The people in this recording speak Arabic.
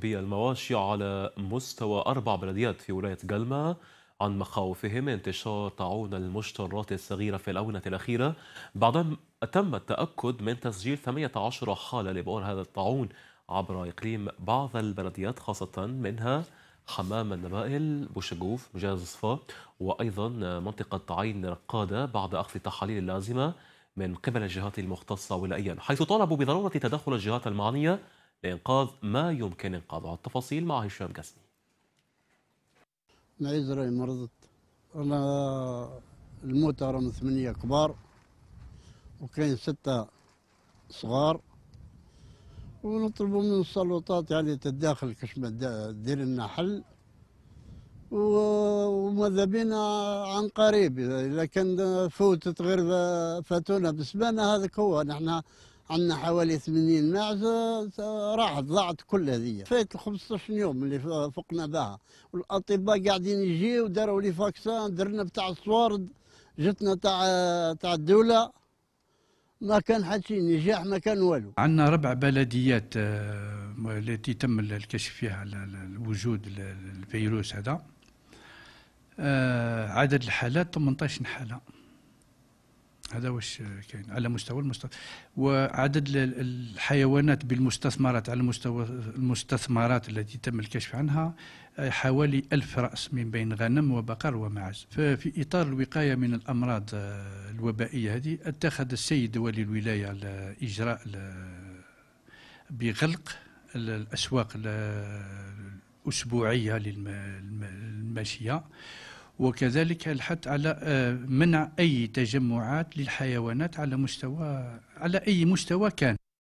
بالمواشي على مستوى أربع بلديات في ولاية جلمة عن مخاوفهم انتشار طاعون المشترات الصغيرة في الآونة الأخيرة بعدما تم التأكد من تسجيل 18 حالة لبؤر هذا الطاعون عبر إقليم بعض البلديات خاصة منها حمام النبائل بوشجوف مجاز صفا وأيضا منطقة عين رقادة بعد أخذ التحاليل اللازمة من قبل الجهات المختصة ولائيا حيث طالبوا بضرورة تدخل الجهات المعنية لإنقاذ ما يمكن إنقاذه التفاصيل مع هشام قسمي ما رأي مرضت أنا الموتى راهم ثمانية كبار وكاين ستة صغار ونطلبوا من السلطات يعني تتداخل كش ما دير لنا حل وماذا بينا عن قريب اذا كان فوتت غير فاتونا بسبانه هذاك هو نحن عندنا حوالي 80 معزه راحت ضاعت كل هذه فات 15 يوم اللي فقنا بها والاطباء قاعدين يجيو داروا لي فاكسان درنا بتاع الصوارد جتنا تاع تاع الدوله ما كان حتى شي نجاح ما كان والو عندنا ربع بلديات آه، التي تم الكشف فيها على وجود الفيروس هذا آه، عدد الحالات 18 حاله هذا واش كاين على مستوى المستوى وعدد الحيوانات بالمستثمرات على مستوى المستثمرات التي تم الكشف عنها آه، حوالي ألف رأس من بين غنم وبقر ومعز ففي إطار الوقاية من الأمراض آه، الوبائية هذه اتخذ السيد ولي الولاية إجراء بغلق الأسواق الأسبوعية للماشية وكذلك الحث على آه، منع أي تجمعات للحيوانات على مستوى على أي مستوى كان